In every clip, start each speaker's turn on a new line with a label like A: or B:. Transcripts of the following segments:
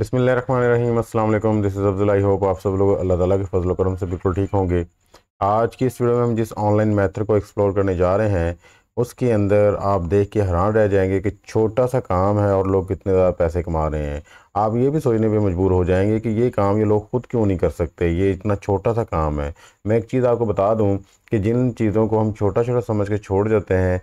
A: बसमिल अल्लाम this is Abdul I hope आप सब लोग अल्लाह ताला के फजल करम से बिल्कुल ठीक होंगे आज की इस वीडियो में हम जिस ऑनलाइन मेथड को एक्सप्लोर करने जा रहे हैं उसके अंदर आप देख के हैरान रह जाएंगे कि छोटा सा काम है और लोग कितने ज़्यादा पैसे कमा रहे हैं आप ये भी सोचने पे मजबूर हो जाएंगे कि ये काम ये लोग खुद क्यों नहीं कर सकते ये इतना छोटा सा काम है मैं एक चीज़ आपको बता दूं कि जिन चीज़ों को हम छोटा छोटा समझ के छोड़ जाते हैं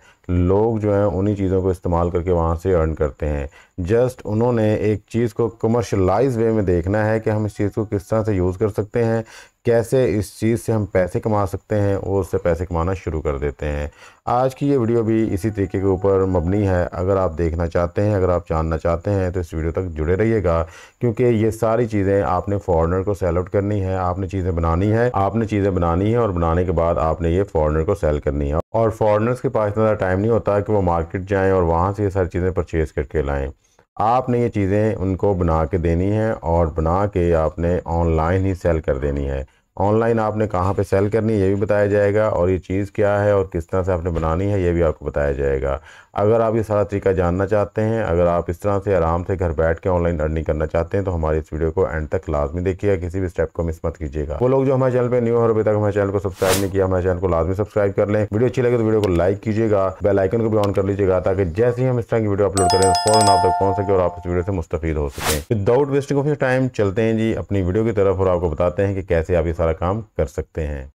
A: लोग जो हैं उन्हीं चीज़ों को इस्तेमाल करके वहाँ से अर्न करते हैं जस्ट उन्होंने एक चीज़ को कमर्शलाइज वे में देखना है कि हम इस चीज़ को किस तरह से यूज़ कर सकते हैं कैसे इस चीज़ से हम पैसे कमा सकते हैं और उससे पैसे कमाना शुरू कर देते हैं आज की ये वीडियो भी इसी तरीके के ऊपर मबनी है अगर आप देखना चाहते हैं अगर आप जानना चाहते हैं तो इस वीडियो तक जुड़े रहिएगा क्योंकि ये सारी चीज़ें आपने फॉरनर को सेल आउट करनी है आपने चीज़ें बनानी है आपने चीज़ें बनानी है और बनाने के बाद आपने ये फॉरनर को सेल करनी है और फॉरनर्स के पास इतना टाइम नहीं होता कि वो मार्केट जाएँ और वहाँ से ये सारी चीज़ें परचेज़ करके लाएँ आपने ये चीज़ें उनको बना के देनी है और बना के आपने ऑनलाइन ही सेल कर देनी है ऑनलाइन आपने कहाँ पे सेल करनी है ये भी बताया जाएगा और ये चीज़ क्या है और किस तरह से आपने बनानी है ये भी आपको बताया जाएगा अगर आप ये सारा तरीका जानना चाहते हैं अगर आप इस तरह से आराम से घर बैठ के ऑनलाइन अर्निंग करना चाहते हैं तो हमारे इस वीडियो को एंड तक लाजमी देखिएगा किसी भी स्टेप को मिस मत कीजिएगा वो लोग जो हमारे चैनल पर न्यू हो अभी तक हमारे चैनल को सब्सक्राइब नहीं किया हमारे चैनल को लाजमी सब्सक्राइब कर लें वीडियो अच्छी लगे तो वीडियो को लाइक कीजिएगा बेलाइकन को भी ऑन कर लीजिएगा ताकि जैसे ही हम इस तरह की वीडियो अपलोड करें फ़ौरन आप तक पहुँच सके और आप इस वीडियो से मुस्तफ़ हो सकें विदाउट वेस्टिंग ऑफ टाइम चलते हैं जी अपनी वीडियो की तरफ और आपको बताते हैं कि कैसे आप इस सारा काम कर सकते हैं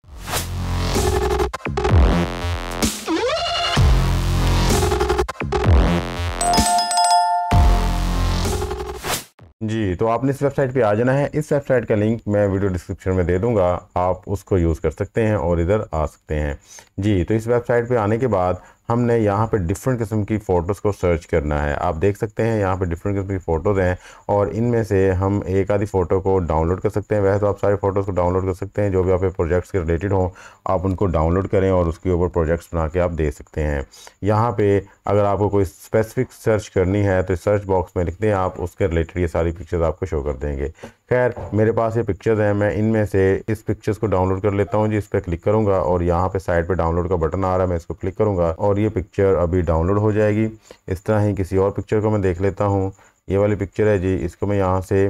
A: जी तो आपने इस वेबसाइट पे आ जाना है इस वेबसाइट का लिंक मैं वीडियो डिस्क्रिप्शन में दे दूंगा आप उसको यूज़ कर सकते हैं और इधर आ सकते हैं जी तो इस वेबसाइट पे आने के बाद हमने यहाँ पे डिफरेंट किस्म की फ़ोटोज़ को सर्च करना है आप देख सकते हैं यहाँ पे डिफरेंट किस्म की फ़ोटोज़ हैं और इनमें से हम एक आधी फ़ोटो को डाउनलोड कर सकते हैं वैसे तो आप सारी फ़ोटोज़ को डाउनलोड कर सकते हैं जो भी आपके प्रोजेक्ट्स के रिलेटेड हों आप उनको डाउनलोड करें और उसके ऊपर प्रोजेक्ट्स बना के आप दे सकते हैं यहाँ पर अगर आपको कोई स्पेसिफिक सर्च करनी है तो सर्च बॉक्स में लिख दें आप उसके रिलेटेड ये सारी पिक्चर्स आपको शो कर देंगे खैर मेरे पास ये पिक्चर्स हैं मैं इनमें से इस पिक्चर्स को डाउनलोड कर लेता हूँ जी इस पर क्लिक करूँगा और यहाँ पे साइड पे डाउनलोड का बटन आ रहा है मैं इसको क्लिक करूँगा और ये पिक्चर अभी डाउनलोड हो जाएगी इस तरह ही किसी और पिक्चर को मैं देख लेता हूँ ये वाली पिक्चर है जी इसको मैं यहाँ से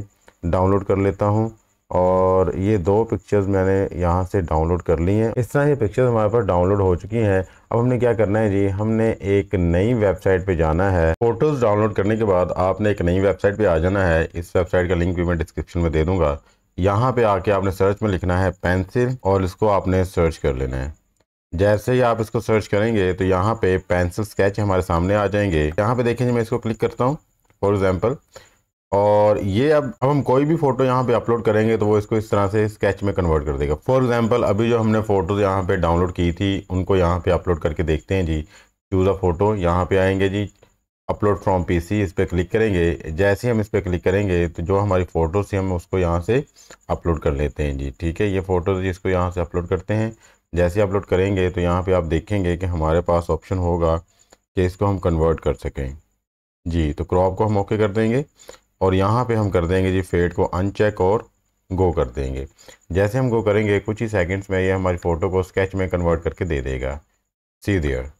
A: डाउनलोड कर लेता हूँ और ये दो पिक्चर्स मैंने यहाँ से डाउनलोड कर ली हैं इस तरह ये पिक्चर्स हमारे पास डाउनलोड हो चुकी हैं अब हमने क्या करना है जी हमने एक नई वेबसाइट पे जाना है फोटोज़ डाउनलोड करने के बाद आपने एक नई वेबसाइट पे आ जाना है इस वेबसाइट का लिंक भी मैं डिस्क्रिप्शन में दे दूंगा यहाँ पे आके आपने सर्च में लिखना है पेंसिल और इसको आपने सर्च कर लेना है जैसे ही आप इसको सर्च करेंगे तो यहाँ पे पेंसिल स्केच हमारे सामने आ जाएंगे यहाँ पे देखेंगे मैं इसको क्लिक करता हूँ फॉर एग्ज़ाम्पल और ये अब अब हम कोई भी फ़ोटो यहाँ पे अपलोड करेंगे तो वो इसको इस तरह से स्केच में कन्वर्ट कर देगा फॉर एग्जांपल अभी जो हमने फ़ोटोज़ यहाँ पे डाउनलोड की थी उनको यहाँ पे अपलोड करके देखते हैं जी चूज़ अ फ़ोटो यहाँ पे आएंगे जी अपलोड फ्रॉम पीसी इस पर क्लिक करेंगे जैसे ही हम इस पर क्लिक करेंगे तो जो हमारी फ़ोटोज़ थी हम उसको यहाँ से अपलोड कर लेते हैं जी ठीक है ये फ़ोटोज़ जी इसको यहाँ से अपलोड करते हैं जैसे अपलोड करेंगे तो यहाँ पर आप देखेंगे कि हमारे पास ऑप्शन होगा कि इसको हम कन्वर्ट कर सकें जी तो क्रॉप को हम ओके कर देंगे और यहाँ पे हम कर देंगे जी फेड को अनचेक और गो कर देंगे जैसे हम गो करेंगे कुछ ही सेकंड्स में ये हमारी फ़ोटो को स्केच में कन्वर्ट करके दे देगा सी देयर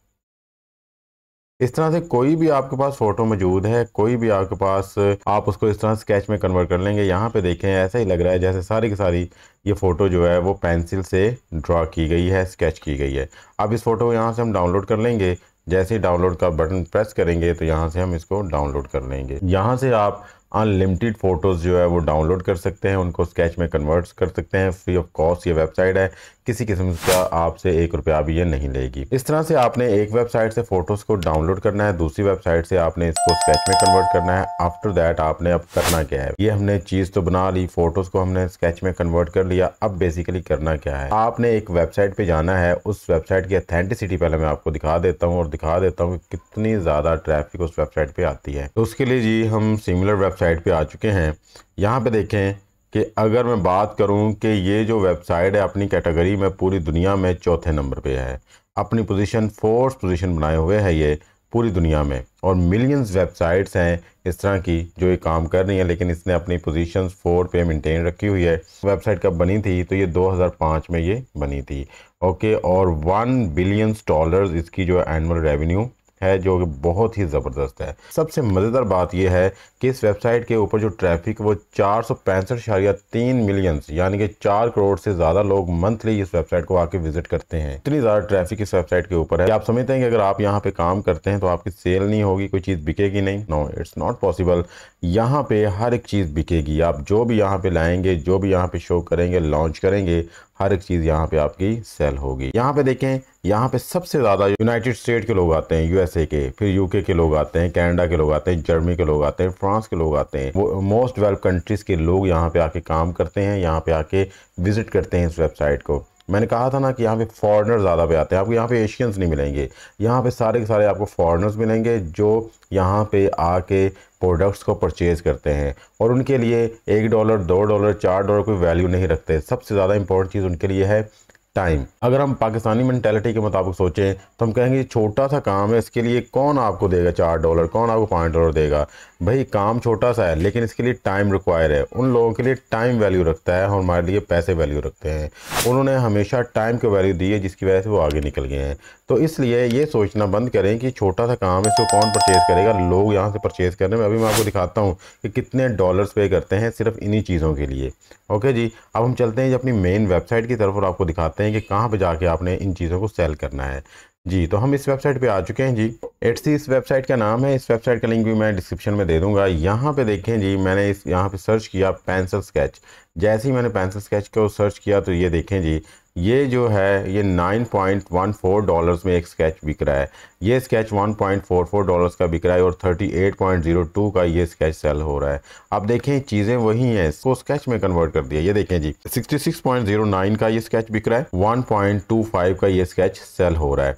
A: इस तरह से कोई भी आपके पास फ़ोटो मौजूद है कोई भी आपके पास आप उसको इस तरह स्केच में कन्वर्ट कर लेंगे यहाँ पे देखें ऐसा ही लग रहा है जैसे सारी की सारी ये फ़ोटो जो है वो पेंसिल से ड्रा की गई है स्केच की गई है अब इस फ़ोटो को यहाँ से हम डाउनलोड कर लेंगे जैसे ही डाउनलोड का बटन प्रेस करेंगे तो यहाँ से हम इसको डाउनलोड कर लेंगे यहाँ से आप अनलिमिटेड फ़ोटोज़ जो है वो डाउनलोड कर सकते हैं उनको स्केच में कन्वर्ट कर सकते हैं फ्री ऑफ कॉस्ट ये वेबसाइट है किसी किस्म का आपसे एक रुपया भी ये नहीं लेगी इस तरह से आपने एक वेबसाइट से फ़ोटोज़ को डाउनलोड करना है दूसरी वेबसाइट से आपने इसको स्केच में कन्वर्ट करना है आफ्टर दैट आपने अब करना क्या है ये हमने चीज़ तो बना ली फ़ोटोज़ को हमने स्केच में कन्वर्ट कर लिया अब बेसिकली करना क्या है आपने एक वेबसाइट पर जाना है उस वेबसाइट की अथेंटिसिटी पहले मैं आपको दिखा देता हूँ और दिखा देता हूँ कितनी ज़्यादा ट्रैफिक उस वेबसाइट पर आती है तो उसके लिए जी हम सिमिलर वेब वेबसाइट पे आ चुके हैं यहाँ पे देखें कि अगर मैं बात करूँ कि ये जो वेबसाइट है अपनी कैटेगरी में पूरी दुनिया में चौथे नंबर पे है अपनी पोजीशन फोर्थ पोजीशन बनाए हुए है ये पूरी दुनिया में और मिलियंस वेबसाइट्स हैं इस तरह की जो ये काम कर रही हैं लेकिन इसने अपनी पोजिशन फोर पे मेंटेन रखी हुई है वेबसाइट कब बनी थी तो ये 2005 में ये बनी थी ओके और वन बिलियंस डॉलर्स इसकी जो एनुअल रेवेन्यू है जो बहुत ही ज़बरदस्त है सबसे मज़ेदार बात यह है कि इस वेबसाइट के ऊपर जो ट्रैफिक वो चार सौ पैंसठ शारिया तीन मिलियंस यानी कि चार करोड़ से ज़्यादा लोग मंथली इस वेबसाइट को आके विजिट करते हैं इतनी ज़्यादा ट्रैफिक इस वेबसाइट के ऊपर है आप समझते हैं कि अगर आप यहाँ पे काम करते हैं तो आपकी सेल नहीं होगी कोई चीज़ बिकेगी नहीं नो इट्स नॉट पॉसिबल यहाँ पे हर एक चीज़ बिकेगी आप जो भी यहाँ पे लाएंगे जो भी यहाँ पे शो करेंगे लॉन्च करेंगे हर एक चीज़ यहाँ पे आपकी सेल होगी यहाँ पे देखें यहाँ पे सबसे ज़्यादा यूनाइटेड स्टेट के लोग आते हैं यूएसए के फिर यूके के लोग आते हैं कनाडा के लोग आते हैं जर्मनी के लोग आते हैं फ्रांस के लोग आते हैं वो मोस्ट डेवलप कंट्रीज़ के लोग यहाँ पे आके काम करते हैं यहाँ पे आके विजिट करते हैं इस वेबसाइट को मैंने कहा था ना कि यहाँ पे फॉरेनर ज़्यादा पे आते हैं आपको यहाँ पे एशियंस नहीं मिलेंगे यहाँ पे सारे के सारे आपको फॉरेनर्स मिलेंगे जो यहाँ पे आके प्रोडक्ट्स को परचेज़ करते हैं और उनके लिए एक डॉलर दो डॉलर चार डॉलर कोई वैल्यू नहीं रखते सबसे ज़्यादा इंपॉर्टेंट चीज़ उनके लिए है टाइम अगर हम पाकिस्तानी मैंटेलिटी के मुताबिक सोचें तो हम कहेंगे छोटा सा काम है इसके लिए कौन आपको देगा चार डॉलर कौन आपको पाँच डॉलर देगा भाई काम छोटा सा है लेकिन इसके लिए टाइम रिक्वायर है उन लोगों के लिए टाइम वैल्यू रखता है और हमारे लिए पैसे वैल्यू रखते हैं उन्होंने हमेशा टाइम को वैल्यू दी है जिसकी वजह से वो आगे निकल गए हैं तो इसलिए ये सोचना बंद करें कि छोटा सा काम है इसको कौन परचेज़ करेगा लोग यहाँ से परचेज़ कर रहे हैं अभी मैं आपको दिखाता हूँ कि कितने डॉलर्स पे करते हैं सिर्फ इन्हीं चीज़ों के लिए ओके जी अब हम चलते हैं अपनी मेन वेबसाइट की तरफ और आपको दिखाते हैं हैं कि कहाँ पर जाके आपने इन चीज़ों को सेल करना है जी तो हम इस वेबसाइट पे आ चुके हैं जी एट इस वेबसाइट का नाम है इस वेबसाइट का लिंक भी मैं डिस्क्रिप्शन में दे दूंगा यहाँ पे देखें जी मैंने इस यहाँ पे सर्च किया पेंसिल स्केच जैसे ही मैंने पेंसिल स्केच को सर्च किया तो ये देखें जी ये जो है ये 9.14 डॉलर्स में एक स्केच बिक रहा है ये स्केच 1.44 डॉलर्स का बिक रहा है और 38.02 का ये स्केच सेल हो रहा है अब देखें चीज़ें वही हैं इसको स्केच में कन्वर्ट कर दिया ये देखें जी 66.09 का ये स्केच बिक रहा है 1.25 का ये स्केच सेल हो रहा है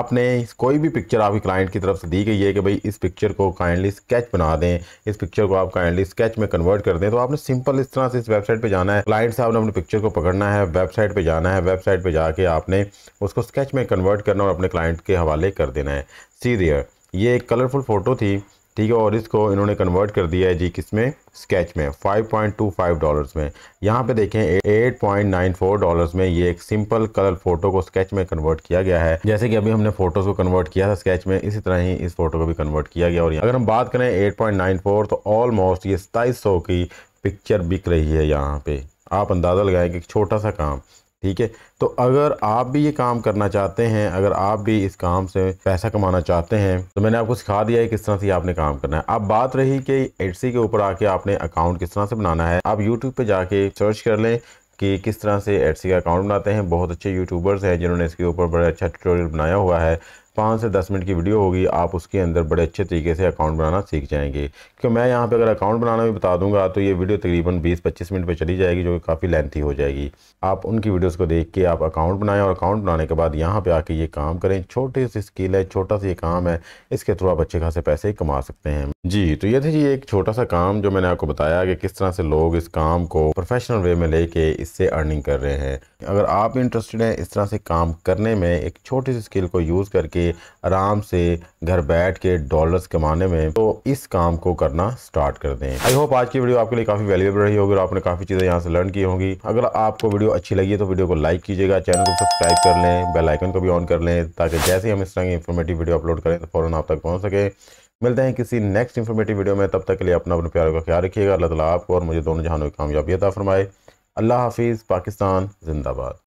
A: आपने कोई भी पिक्चर आपके क्लाइंट की तरफ से दी गई है कि भाई इस पिक्चर को काइंडली स्केच बना दें इस पिक्चर को आप काइंडली स्केच में कन्वर्ट कर दें तो आपने सिंपल इस तरह से इस वेबसाइट पर जाना है क्लाइंट साहब ने अपने पिक्चर को पकड़ना है वेबसाइट पर जाना है है वेबसाइट पर जाके आपने उसको स्केच में कन्वर्ट करना और अपने क्लाइंट के हवाले कर देना है सी देयर ये एक कलरफुल फ़ोटो थी ठीक है और इसको इन्होंने कन्वर्ट कर दिया है जी किस में स्केच में 5.25 डॉलर्स में यहाँ पे देखें 8.94 डॉलर्स में ये एक सिंपल कलर फोटो को स्केच में कन्वर्ट किया गया है जैसे कि अभी हमने फोटोज को कन्वर्ट किया था स्केच में इसी तरह ही इस फोटो को भी कन्वर्ट किया गया और अगर हम बात करें एट तो ऑलमोस्ट ये सताईस की पिक्चर बिक रही है यहाँ पे आप अंदाज़ा लगाएं कि छोटा सा काम ठीक है तो अगर आप भी ये काम करना चाहते हैं अगर आप भी इस काम से पैसा कमाना चाहते हैं तो मैंने आपको सिखा दिया है किस तरह से आपने काम करना है अब बात रही कि एडसी के ऊपर आके आपने अकाउंट किस तरह से बनाना है आप यूट्यूब पे जाके सर्च कर लें कि किस तरह से एडसी का अकाउंट बनाते हैं बहुत अच्छे यूट्यूबर्स हैं जिन्होंने इसके ऊपर बड़ा अच्छा ट्यूटोरियल बनाया हुआ है पाँच से दस मिनट की वीडियो होगी आप उसके अंदर बड़े अच्छे तरीके से अकाउंट बनाना सीख जाएंगे क्योंकि मैं यहाँ पे अगर अकाउंट बनाना भी बता दूंगा तो ये वीडियो तकरीबन 20-25 मिनट पे चली जाएगी जो कि काफ़ी लेंथी हो जाएगी आप उनकी वीडियोस को देख के आप अकाउंट बनाएं और अकाउंट बनाने के बाद यहाँ पर आके ये काम करें छोटी सी स्किल है छोटा सा ये काम है इसके थ्रू आप अच्छे खासे पैसे कमा सकते हैं जी तो ये था जी एक छोटा सा काम जो मैंने आपको बताया कि किस तरह से लोग इस काम को प्रोफेशनल वे में लेके इससे अर्निंग कर रहे हैं अगर आप इंटरेस्टेड हैं इस तरह से काम करने में एक छोटी सी स्किल को यूज़ करके आराम से घर बैठ के डॉलर्स कमाने में तो इस काम को करना स्टार्ट कर दें आई होप आज की वीडियो आपके लिए काफ़ी वैल्यूएबल रही होगी और आपने काफ़ी चीज़ें यहाँ से लर्न की होंगी अगर आपको वीडियो अच्छी लगी तो वीडियो को लाइक कीजिएगा चैनल को सब्सक्राइब कर लें बेलाइकन को भी ऑन कर लें ताकि जैसे ही हम इस तरह की इन्फॉर्मेटिव वीडियो अपलोड करें तो फ़ौरन आप तक पहुँच सके मिलते हैं किसी नेक्स्ट इन्फॉर्मेटिव वीडियो में तब तक के लिए अपना अपने प्यारों का ख्याल रखिएगा अल्लाह तला आपको और मुझे दोनों जहानों की कामयाबी अदा फरमाए अल्लाह हाफिज़ पाकिस्तान जिंदाबाद